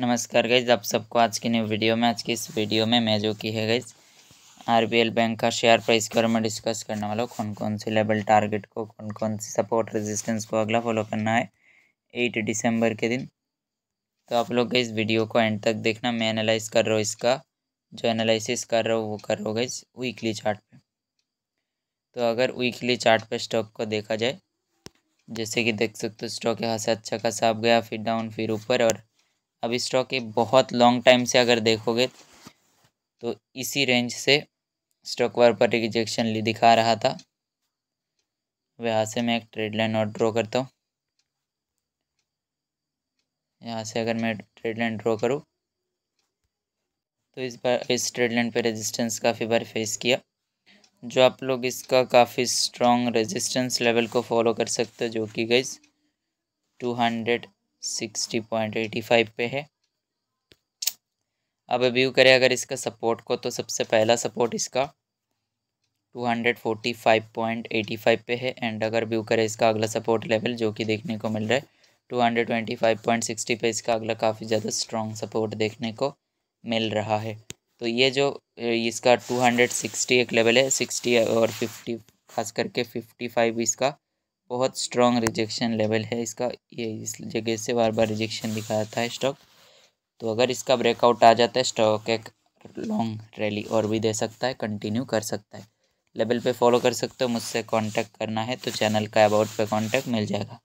नमस्कार गईज आप सबको आज की न्यू वीडियो में आज की इस वीडियो में मैं जो की है गईज आरबीएल बैंक का शेयर प्राइस के बारे में डिस्कस करने वाला हूँ कौन कौन से लेवल टारगेट को कौन कौन सी सपोर्ट रेजिस्टेंस को अगला फॉलो करना है एट दिसंबर के दिन तो आप लोग गई वीडियो को एंड तक देखना मैं एनालाइज कर रहा हूँ इसका जो एनालिसिस कर रहा हूँ वो कर रहा हूँ वीकली चार्ट पे तो अगर वीकली चार्ट पे स्टॉक को देखा जाए जैसे कि देख सकते हो स्टॉक यहाँ से अच्छा खासा आप गया फिर डाउन फिर ऊपर और अब स्टॉक ये बहुत लॉन्ग टाइम से अगर देखोगे तो इसी रेंज से स्टॉक वार पर रिजेक्शन दिखा रहा था यहाँ से मैं एक ट्रेड लाइन और ड्रॉ करता हूँ यहाँ से अगर मैं ट्रेड लाइन ड्रॉ करूँ तो इस बार इस ट्रेड लाइन पर रेजिस्टेंस काफ़ी बार फेस किया जो आप लोग इसका काफ़ी स्ट्रॉन्ग रेजिस्टेंस लेवल को फॉलो कर सकते हो जो कि गई two hundred sixty point eighty five पे है अब व्यू करें अगर इसका सपोर्ट को तो सबसे पहला सपोर्ट इसका two hundred forty five point eighty five पे है एंड अगर व्यू करें इसका अगला सपोर्ट लेवल जो कि देखने को मिल रहा है two hundred twenty five point sixty पे इसका अगला काफ़ी ज़्यादा स्ट्रॉन्ग सपोर्ट देखने को मिल रहा है तो ये जो इसका टू हंड्रेड सिक्सटी एक लेवल है सिक्सटी और फिफ्टी खास करके फिफ्टी फाइव इसका बहुत स्ट्रॉन्ग रिजेक्शन लेवल है इसका ये इस जगह से बार बार रिजेक्शन दिखाता है स्टॉक तो अगर इसका ब्रेकआउट आ जाता है स्टॉक एक लॉन्ग रैली और भी दे सकता है कंटिन्यू कर सकता है लेवल पे फॉलो कर सकते हो मुझसे कांटेक्ट करना है तो चैनल का अबाउट पे कांटेक्ट मिल जाएगा